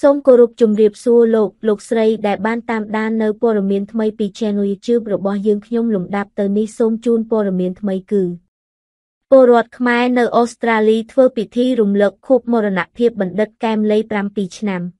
សូមគោរពជំរាបសួរលោកលោកស្រីដែលបានតាមដាននៅព័ត៌មានថ្មីពី Channel YouTube របស់យើងខ្ញុំលំដាប់ទៅនេះសូមជូនព័ត៌មានថ្មីគឺពលរដ្ឋខ្មែរនៅអូស្ត្រាលីធ្វើពិធី រំលឹកខួបមរណភាព បណ្ឌិតកែមលី7ឆ្នាំ។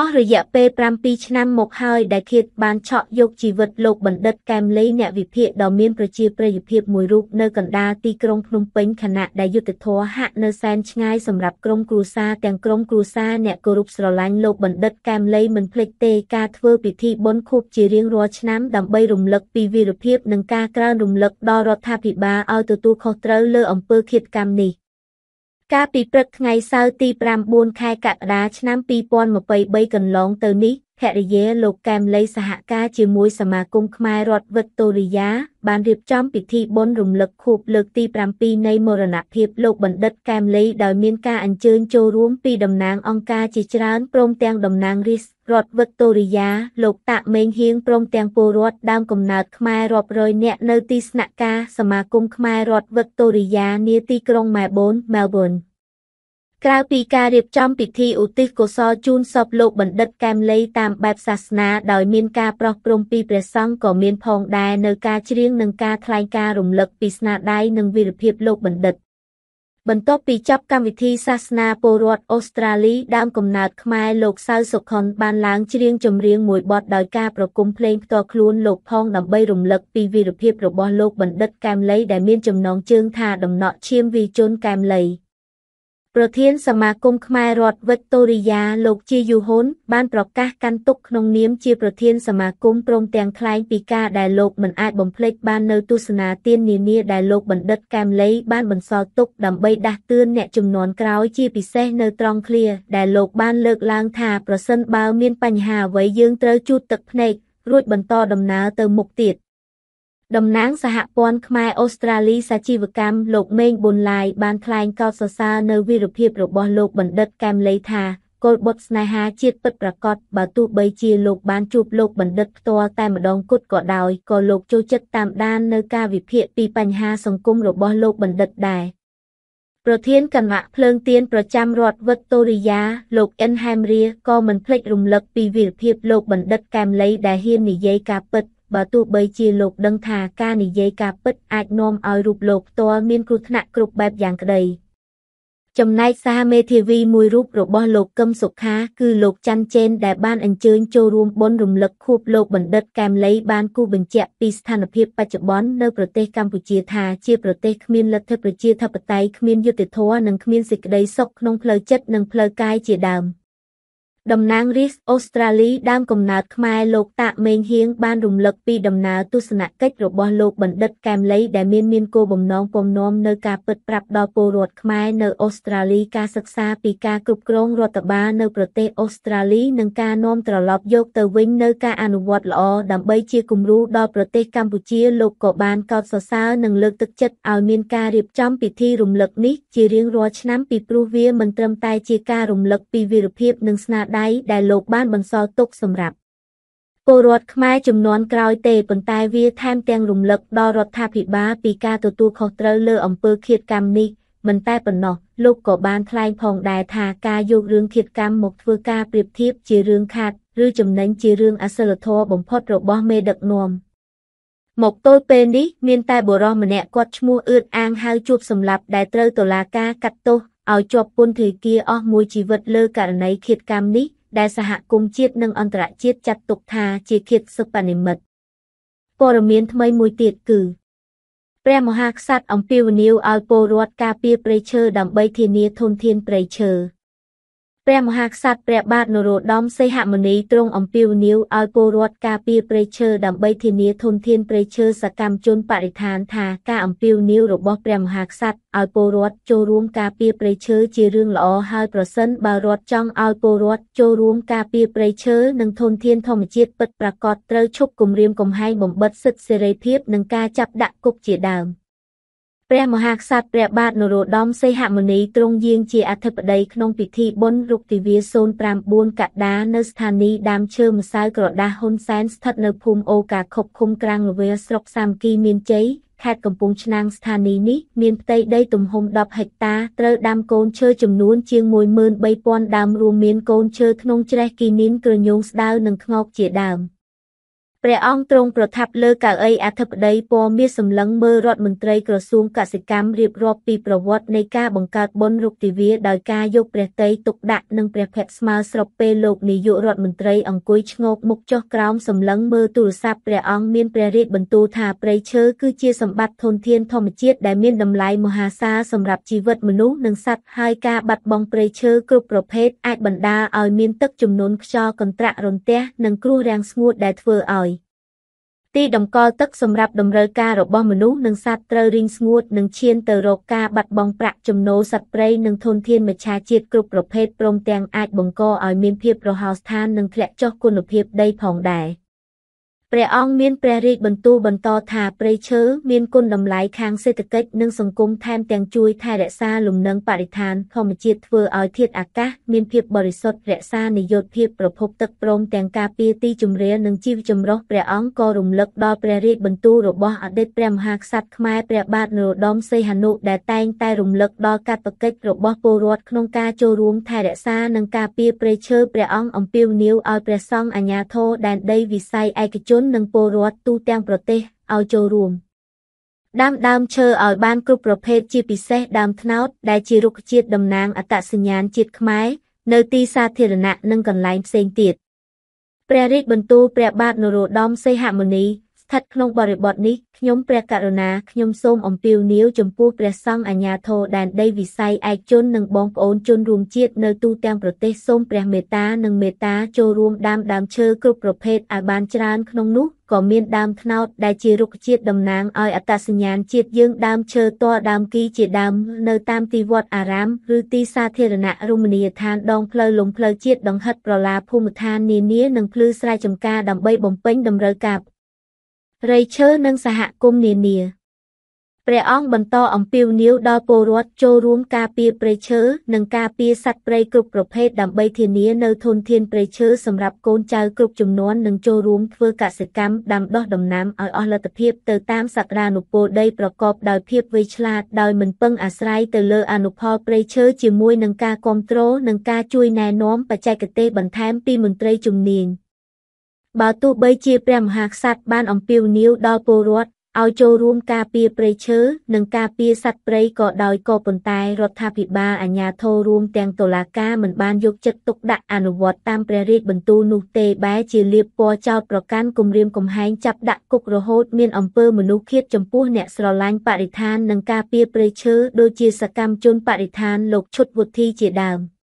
អស់រយៈពេល7ឆ្នាំមកហើយដែលឃាតបានឆក់យកជីវិតលោកបណ្ឌិតកែមលីអ្នកវិភាគដ៏មានប្រជាប្រិយភាពមួយរូបនៅកណ្ដាលទីក្រុងភ្នំពេញខណៈដែលយុទ្ធធរហាក់នៅសែនឆ្ងាយសម្រាប់ក្រុមគ្រួសារទាំងក្រុមគ្រួសារអ្នកគោរពស្រឡាញ់លោកបណ្ឌិតកែមលីមិនភ្លេចទេការធ្វើពិធីបុណ្យខួបជារៀងរាល់ឆ្នាំដើម្បី រំលឹកពីវីរភាពនិងការក្រើនរំលឹកដល់រដ្ឋាភិបាលឲ្យទទួលខុសត្រូវលើអំពើឃាតកម្មនេះ។កាលពីព្រឹកថ្ងៃសៅរ៍ទី9ខែកក្កដាឆ្នាំ2023កន្លងទៅនេះភរិយាលោកកែមលីសហការជាមួយសមាគមខ្មែររដ្ឋវិកតូរីយ៉ាបានរៀបចំពិធីបុណ្យរំលឹកខួបលើកទី7នៃមរណភាពលោកបណ្ឌិតកែមលីដោយមានការអញ្ជើញចូលរួមពីតំណាងអង្គការជាច្រើនព្រមទាំងតំណាងរិះរដ្ឋវិកតូរីយ៉ាលោក តាក់មេងហៀងព្រមទាំងពលរដ្ឋដើមកំណើតខ្មែររាប់រយនាក់នៅទីស្នាក់ការសមាគមខ្មែររដ្ឋវិកតូរីយ៉ានាទីក្រុងម៉ែបូនមែលប៊នក្រៅពីការរៀបចំពិធីឧទ្ទិសកុសលជូនសពលោកបណ្ឌិតកែមលីតាមបែបសាសនាដោយមានការប្រោះព្រំពីព្រះសង្ឃក៏មានផងដែរនៅការច្រៀងនិងការថ្លែងការរំលឹកពីស្នាដៃនិងវីរភាពលោកបណ្ឌិត បន្ទាប់ពីចប់កម្មវិធីសាសនាពលរដ្ឋអូស្ត្រាលីដើមកំណើតខ្មែរលោកសៅសុខុនបានឡើងច្រៀងចម្រៀងមួយបទដោយការប្រគំភ្លេងផ្ទាល់ខ្លួនលោកផងដើម្បីរំលឹកពីវីរភាពរបស់លោកបណ្ឌិតកែមលីដែលមានចំណងជើងថាដំណក់ឈាមវីជនកែមលី។ប្រធានសមាគមខ្មែររដ្ឋវិកតូរីយ៉ាលោកជាយូហ៊ុនបានប្រកាសកាន់ទុកក្នុងនាមជាប្រធានសមាគមព្រមទាំងថ្លែងពីការដែលលោកមិនអាចបំភ្លេចបាននៅទស្សនាទាននានាដែលលោកបណ្ឌិតកែមលីបានបន្សល់ទុកដើម្បីដាស់តឿនអ្នកជំនាន់ក្រោយជាពិសេសនៅត្រង់ឃ្លាដែលលោកបានលើកឡើងថាប្រសិនបើមានបញ្ហាអ្វីយើងត្រូវជូតទឹកភ្នែករួចបន្តដំណើរទៅមុខទៀតតំណាងសហព័ន្ធខ្មែរអូស្ត្រាលីសាជីវកម្មលោកម៉េងប៊ុនឡាយបានថ្លែងកោតសរសើរនៅវីរភាពរបស់លោកបណ្ឌិតកែមលីថាគោលបុត្រស្នេហាជាតិពិតប្រាកដបើទោះបីជាលោកបានជួបលោកបណ្ឌិតផ្ទាល់តែម្ដងគត់ក៏ដោយក៏លោកចូលចិត្តតាមដាននៅការវិភាគពីបញ្ហាសង្គមរបស់លោកបណ្ឌិតដែរប្រធានគណៈភ្លើងទៀនប្រចាំរដ្ឋវិកតូរីយ៉ាលោកអិនហែមរៀក៏មិនភ្លេចរំលឹកពីវីរភាព លោកបណ្ឌិតកែមលីដែលហ៊ាននិយាយការពិតបើទោះបីជាលោកដឹងថាការនិយាយការពិតអាចនាំឲ្យរូបលោកផ្ទាល់មានគ្រោះថ្នាក់គ្រប់បែបយ៉ាងក្តី ចំណែកសាមេធាវីមួយរូបរបស់លោកកឹមសុខា គឺលោកច័ន្ទជេនដែលបានអញ្ជើញចូលរួមបុណ្យរំលឹកខួបលោកបណ្ឌិតកែមលីបានគូបញ្ជាក់ពីស្ថានភាពបច្ចុប្បន្ននៅប្រទេសកម្ពុជាថាជាប្រទេសគ្មានលទ្ធិប្រជាធិបតេយ្យគ្មានយុត្តិធម៌និងគ្មានសេចក្តីសុខក្នុងផ្លូវចិត្តនិងផ្លូវកាយជាដើម។តំណាងរាស្ត្រអូស្ត្រាលីដើមកំណើតខ្មែរលោកតាក់មេងហៀងបានរំលឹកពីដំណើរទស្សនកិច្ចរបស់លោកបណ្ឌិតកែមលីដែលមានមានគោលបំណងពំនាំនៅការពិតប្រាប់ដល់ពលរដ្ឋខ្មែរនៅអូស្ត្រាលីការសិក្សាពីការគ្រប់គ្រងរដ្ឋបាលនៅប្រទេសអូស្ត្រាលីនិងការនាំត្រឡប់យកទៅវិញនៅការអនុវត្តល្អដើម្បី ជាគំរូដល់ប្រទេសកម្ពុជាលោកក៏បានកោតសរសើរនិងលើកទឹកចិត្តឲ្យមានការរៀបចំពិធីរំលឹកនេះជារៀងរាល់ឆ្នាំ ពីព្រោះវាមិនត្រឹមតែជាការរំលឹកពីវីរភាពនិងស្នាដៃដៃដែលលោកបានបន្សល់ទុកសម្រាប់ពលរដ្ឋខ្មែរចំនួនក្រោយទេប៉ុន្តែវាថែមទាំងរំលឹកដល់រដ្ឋាភិបាលពីការទទួលខុសត្រូវលើអំពើឃាតកម្មនេះមិនតែប៉ុណ្ណោះលោកក៏បានថ្លែងផងដែរថាការយករឿងឃាតកម្មមកធ្វើការប្រៀបធៀបជារឿងខាតឬចំណេញជារឿងអសិលធម៌បំផុតរបស់មេដឹកនាំមកទល់ពេលនេះមានតែបុរសម្នាក់គាត់ឈ្មោះអឿតអាងហៅជួបសម្លាប់ដែលត្រូវតុលាការកាត់ទោសឲ្យជាប់ពន្ធនាគារអស់មួយជីវិតលើករណីឃាតកម្មនេះដែលសហគមន៍ជាតិនិងអន្តរជាតិចាត់ទុកថាជាឃាតសិបនិមិត្តព័ត៌មានថ្មីមួយទៀតគឺព្រះមហាក្សត្រអំពាវនាវឲ្យពលរដ្ឋការពារព្រៃឈើដើម្បីធានាធនធានព្រៃឈើ។ព្រះមហាក្សត្រព្រះបាទនរោត្តមសីហមុនីទ្រង់អំពាវនាវឲ្យពលរដ្ឋការពារព្រៃឈើដើម្បីធានាធនធានព្រៃឈើសកម្មជនបរិស្ថានថាការអំពាវនាវរបស់ព្រះមហាក្សត្រឲ្យពលរដ្ឋចូលរួមការពារព្រៃឈើជារឿងល្អហើយប្រសិនបើរដ្ឋចង់ឲ្យពលរដ្ឋចូលរួមការពារព្រៃឈើនិងធនធានធម្មជាតិពិតប្រាកដត្រូវឈប់គំរាមកំហែងបំបិទសិទ្ធិសេរីភាពនិងការចាប់ដាក់គុកជាដើម។ព្រះមហាក្សត្រព្រះបាទនរោត្តមសីហមុនីទ្រង់យាងជាអធិបតីក្នុងពិធីបុណ្យរុក្ខទិវា09កដានៅស្ថានីយ៍ដើមឈើម្សៅក្រដាសហ៊ុនសែនស្ថិតនៅភូមិអូកាខុបឃុំក្រាំងលវែស្រុកសាមគ្គីមានជ័យខេត្តកំពង់ឆ្នាំងស្ថានីយ៍នេះមានផ្ទៃដីទំហំ10ហិកតាត្រូវដាំកូនឈើចំនួនជាង13000ដើមរួមមានកូនឈើក្នុងច្រេះគីនីនក្រញូងស្ដៅនិងខ្ងោកជាដើម។ព្រះអង្គទ្រង់ប្រថាប់លើកៅអីអធិបតីពណ៌មាសសម្លឹងមើលរដ្ឋមន្ត្រីក្រសួងកសិកម្មរៀបរាប់ពីប្រវត្តិនៃការបង្កើតបុណ្យរុក្ខទិវាដោយការយកព្រះតីទុកដាក់និងព្រះភ័ក្ត្រស្មើស្របពេលលោកនាយករដ្ឋមន្ត្រីអង្គុយឆ្ងោកមុខចុះក្រោមសម្លឹងមើលទូរស័ព្ទព្រះអង្គមានព្រះរាជបន្ទូលថាព្រៃឈើគឺជាសម្បត្តិធនធានធម្មជាតិដែលមានតម្លៃមហាសាលសម្រាប់ជីវិតមនុស្សនិងសត្វហើយការបាត់បង់ព្រៃឈើគ្រប់ប្រភេទអាចបណ្ដាលឲ្យមានទឹកជំនន់ខ្យល់កន្ត្រាក់រន្ទះនិងគ្រោះរាំងស្ងួតដែលធ្វើឲ្យទីតម្កល់ទឹកសម្រាប់តម្រូវការរបស់មនុស្សនិងសត្វត្រូវរីងស្ងួតនិងឈានទៅរកការបាត់បង់ប្រាក់ចំណូលសត្វព្រៃនិងធនធានមច្ឆាជាតិគ្រប់ប្រភេទព្រមទាំងអាចបង្កឲ្យមានភាពរហោស្ថាននិងធ្លាក់ចុះគុណភាពដីផងដែរ។ព្រះអង្គមានព្រះរាជបន្ទូលបន្តថាព្រៃឈើមានគុណតម្លៃខាងសេដ្ឋកិច្ចនិងសង្គមថែមទាំងជួយថែរក្សាលំនឹងបរិស្ថានធម្មជាតិធ្វើឲ្យធាតុអាកាសមានភាពបរិសុទ្ធរក្សានិយោជភាពប្រភពទឹកព្រមទាំងការពារទីជម្រាលនិងជីវចម្រុះព្រះអង្គក៏រំលឹកដល់ព្រះរាជបន្ទូលរបស់អតីតព្រះមហាក្សត្រខ្មែរព្រះបាទនរោត្តមសីហនុដែលតែងតែរំលឹកដល់កាតព្វកិច្ចរបស់ពលរដ្ឋក្នុងការចូលរួមថែរក្សានិងការពារព្រៃឈើព្រះអង្គអំពាវនាវឲ្យព្រះសង្ឃអាជ្ញាធរដែនដីវិស័យឯកជនជននិងពលរដ្ឋទូទាំងប្រទេសឲ្យចូលរួមដាំដើមឈើឲ្យបានគ្រប់ប្រភេទជាពិសេសដើមត្នោតដែលជារុក្ខជាតិតំណាងអត្តសញ្ញាណជាតិខ្មែរនៅទីសាធារណៈនិងកន្លែងផ្សេងទៀតព្រះរាជបន្ទូលព្រះបាទនរោត្តមសីហមុនីស្ថិតក្នុងបរិបទនេះខ្ញុំព្រះករុណាខ្ញុំសូមអំពាវនាវចំពោះព្រះសង្ឃអាជ្ញាធរដែនដីវិស័យឯកជននិងបងប្អូនជនរួមជាតិនៅទូទាំងប្រទេសសូមព្រះមេត្តានិងមេត្តាចូលរួមដាំដើមឈើគ្រប់ប្រភេទឲ្យបានច្រើនក្នុងនោះក៏មានដើមត្នោតដែលជារុក្ខជាតិតំណាងឲ្យអត្តសញ្ញាណជាតិយើងដើមឈើតរដើមគីជាដើមនៅតាមទីវត្តអារាមឬទីសាធារណៈរមណីយដ្ឋានដងផ្លូវលំផ្លូវជាតិដង្ហិតប្រឡាភូមិឋាននានានិងភ្លឺស្រែចម្ការដើម្បីបំពេញតម្រូវការរៃឈើនិងសហគមន៍នានាព្រះអង្គបន្តអំពាវនាវដល់ពលរដ្ឋចូលរួមការពារព្រៃឈើនិងការពារសត្វព្រៃគ្រប់ប្រភេទដើម្បីធានានៅធនធានព្រៃឈើសម្រាប់កូនចៅគ្រប់ចំនួននិងចូលរួមធ្វើកសិកម្មដាំដុះដំណាំឲ្យអស់លទ្ធភាពទៅតាមសក្តានុពលដីប្រកបដោយភាពវៃឆ្លាតដោយមិនពឹងអាស្រ័យទៅលើអនុផលព្រៃឈើជាមួយនឹងការគ្រប់គ្រងនិងការជួយណែនាំបច្ចេកទេសបន្ថែមពីមន្ត្រីជំនាញ។បើទោះបីជាព្រះមហាក្សត្របានអំពាវនាវដល់ពលរដ្ឋឲ្យចូលរួមការពារព្រៃឈើនិងការពារសត្វព្រៃក៏ដោយក៏ប៉ុន្តែរដ្ឋាភិបាលអាជ្ញាធររួមទាំងតុលាការមិនបានយកចិត្តទុកដាក់អនុវត្តតាមព្រះរាជបន្ទូលនោះទេបែរជាលៀបពណ៌ចោតប្រកាន់គំរាមកំហែងចាប់ដាក់គុករហូតមានអំពើមនុស្សឃាតចំពោះអ្នកស្រឡាញ់បរិស្ថាននិងការពារព្រៃឈើដូចជាសកម្មជនបរិស្ថានលោកឈុតវុធីជាដើម។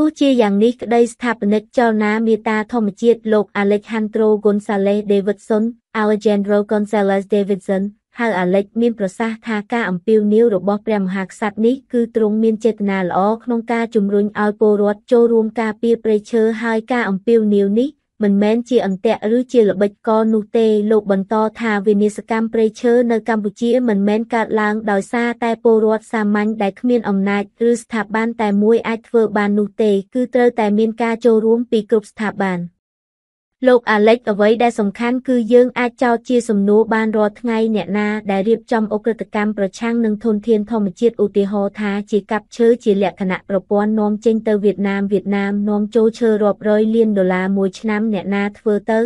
ទោះជាយ៉ាងនេះក្តីស្ថាបនិកចលនាមេតាធម្មជាតិលោក Alejandro Gonzalez Davidson, Alejandro Gonzalez Davidson ហៅអាលិចមានប្រសាសន៍ថាការអំពាវនាវរបស់ព្រះមហាក្សត្រនេះគឺទ្រង់មានចេតនាល្អក្នុងការជំរុញឲ្យពលរដ្ឋចូលរួមការពារព្រៃឈើហើយការអំពាវនាវនេះមិនមែនជាអន្ទាក់ឬជាល្បិចកលនោះទេលោកបន្តថាវិនាសកម្មព្រៃឈើនៅកម្ពុជាមិនមែនកើតឡើងដោយសារតែពលរដ្ឋសាមញ្ញដែលគ្មានអំណាចឬស្ថាប័នតែមួយអាចធ្វើបាននោះទេគឺត្រូវតែមានការចូលរួមពីគ្រប់ស្ថាប័ន។លោក Alex អ្វីដែលសំខាន់គឺយើងអាចចោទជា សំណួរបានរាល់ថ្ងៃអ្នកណាដែលរៀបចំអ ுக ្រិតកម្មប្រឆាំងនឹងធនធានធម្មជាតិឧទាហរណ៍ថាជាកាប់ឈើជាលក្ខណៈប្រព័ន្ធនាំចេញទៅវៀតណាមវៀតណាមនាំចូលឈើរាប់រយលានដុល្លារមួយឆ្នាំអ្នកណាធ្វើទៅ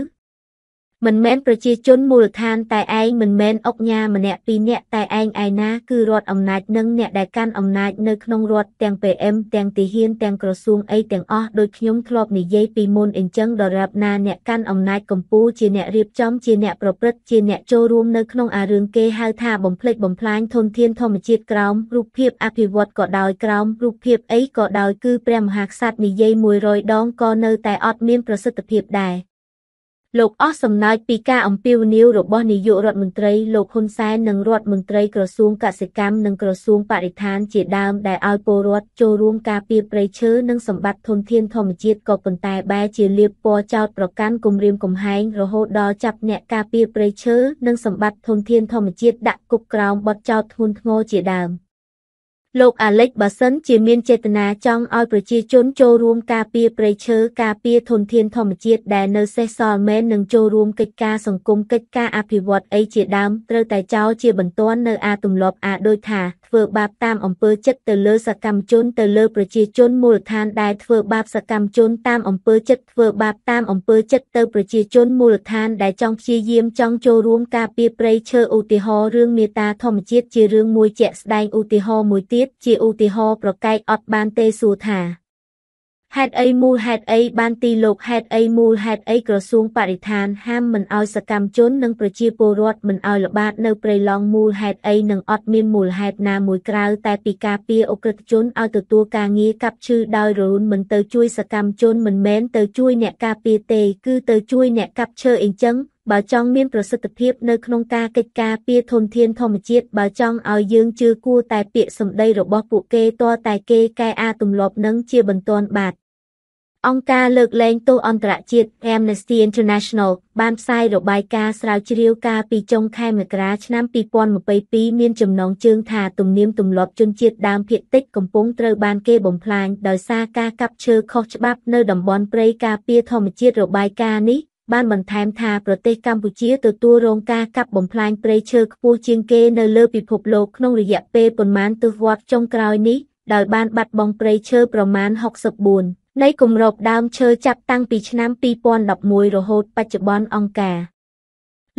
មិនមែនប្រជាជនមូលដ្ឋានតែឯងមិនមែនអុកញ៉ាម្នាក់ពីរនាក់តែឯងឯណាគឺរដ្ឋអំណាចនិងអ្នកដែលកាន់អំណាចនៅក្នុងរដ្ឋទាំង PM ទាំងទីហ៊ានទាំងក្រសួងអីទាំងអស់ដូចខ្ញុំធ្លាប់និយាយពីមុនអញ្ចឹងដរាបណាអ្នកកាន់អំណាចកម្ពុជាជាអ្នករៀបចំជាអ្នកប្រព្រឹត្តជាអ្នកចូលរួមនៅក្នុងអារឿងគេហៅថាបំផ្លិចបំផ្លាញធនធានធម្មជាតិក្រោមរូបភាពអភិវឌ្ឍក៏ដោយក្រោមរូបភាពអីក៏ដោយគឺព្រះមហាក្សត្រនិយាយ100ដងក៏នៅតែអត់មានប្រសិទ្ធភាពដែរលោកអស់សំណើចពីការអំពាវនាវរបស់នាយករដ្ឋមន្ត្រីលោកហ៊ុនសែននិងរដ្ឋមន្ត្រីក្រសួងកសិកម្មនិងក្រសួងបរិស្ថានជាដើមដែលឲ្យពលរដ្ឋចូលរួមការពារព្រៃឈើនិងសម្បត្តិធនធានធម្មជាតិក៏ប៉ុន្តែបែរជាលៀបពណ៌ចោតប្រកាន់គម្រាមកំហែងរហូតដល់ចាប់អ្នកការពារព្រៃឈើនិងសម្បត្តិធនធានធម្មជាតិដាក់គុកក្រោមបទចោតធ្ងន់ធ្ងរជាដើម។លោកអាលិចបើសិនជាមានចេតនាចង់ឲ្យប្រជាជនចូលរួមការពារព្រៃឈើការពារធនធានធម្មជាតិដែលនៅសេសសល់មែននឹងចូលរួមកិច្ចការសង្គមកិច្ចការអភិវឌ្ឍអីជាដើមត្រូវតែចោលជាបន្ទាន់នៅអាទម្លាប់អាដូចថាធ្វើបាបតាមអំពើចិត្តទៅលើ សកម្មជនទៅលើប្រជាជនមូលដ្ឋានដែលធ្វើបាបសកម្មជនតាមអំពើចិត្តធ្វើបាបតាមអំពើចិត្តទៅ ប្រជាជនមូលដ្ឋានដែលចង់ព្យាយាមចង់ចូលរួមការពារព្រៃឈើឧទាហរណ៍រឿងមេតាធម្មជាតិជារឿងមួយជាក់ស្ដែងឧទាហរណ៍មួយទៀតទៀតជាឧទាហរណ៍ប្រកែកអត់បានទេសួរថាហេតុអីមូលហេតុអីបានទីលោកហេតុអីមូលហេតុអីក្រសួងបរិស្ថានហាមមិនឲ្យសកម្មជននិងប្រជាពលរដ្ឋមិនឲ្យល្បាតនៅព្រៃឡង់មូលហេតុអីនិងអត់មានមូលហេតុណាមួយក្រៅតែពីការពារអក្រិតជនឲ្យទទួលការងារកាប់ឈើដោយរលូនមិនទៅជួយសកម្មជនមិនមែនទៅជួយអ្នកការពារទេគឺទៅជួយអ្នកកាប់ឈើអីចឹងបើចង់មានប្រសិទ្ធភាពនៅក្នុងការកិច្ចការពារធនធានធម្មជាតិបើចង់ឲ្យយើងជឿគួរតែពាក្យសម្ដីរបស់ពួកគេតរតែគេកែអាទម្លាប់នឹងជាបន្ទាន់បាត់អង្គការលើកលែងទោសអន្តរជាតិ Amnesty International បានផ្សាយរបាយការណ៍ស្រាវជ្រាវការពីចុងខែមករាឆ្នាំ2022មានចំណងជើងថាទំនៀមទម្លាប់ជនជាតិដើមភាគតិចកំពុងត្រូវបានគេបំផ្លាញដោយសារការកាប់ឈើខុសច្បាប់នៅតំបន់ព្រៃការពារធម្មជាតិរបាយការណ៍នេះបានបន្ថែមថាប្រទេសកម្ពុជាទទួលរងការកាប់បំផ្លាញព្រៃឈើខ្ពស់ជាងគេនៅលើពិភពលោកក្នុងរយៈពេលប៉ុន្មានទសវត្សរ៍ចុងក្រោយនេះដោយបានបាត់បង់ព្រៃឈើប្រមាណ64នៃគម្របដើមឈើចាប់តាំងពីឆ្នាំ2011រហូតបច្ចុប្បន្នអង្គការ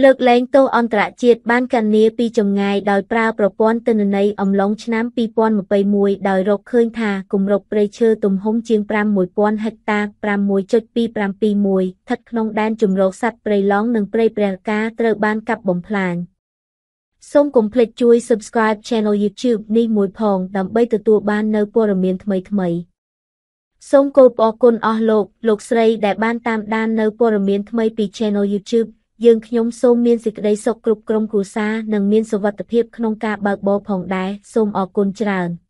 លើកលែងទោសអន្តរជាតិបានកានាពីចម្ងាយដោយប្រើប្រព័ន្ធទិន្នន័យអំឡុងឆ្នាំ2021ដោយរកឃើញថាគម្របព្រៃឈើទំហំជាង51000ហិកតា6.271ស្ថិតក្នុងដែនជម្រកសត្វព្រៃឡង់និងព្រៃព្រះការត្រូវបានកាប់បំផ្លាញសូមកុំភ្លេចជួយ Subscribe Channel YouTube នេះមួយផងដើម្បីទទួលបាននូវព័ត៌មានថ្មីៗសូមគោរពអរគុណអស់លោកលោកស្រី ដែលបាន តាមដាននៅព័ត៌មាន ថ្មីពី Channel YouTube យើងខ្ញុំសូមមានសេចក្តីសុខគ្រប់ក្រុមគ្រួសារនិងមានសុវត្ថិភាពក្នុងការបើកបរផងដែរសូមអរគុណច្រើន។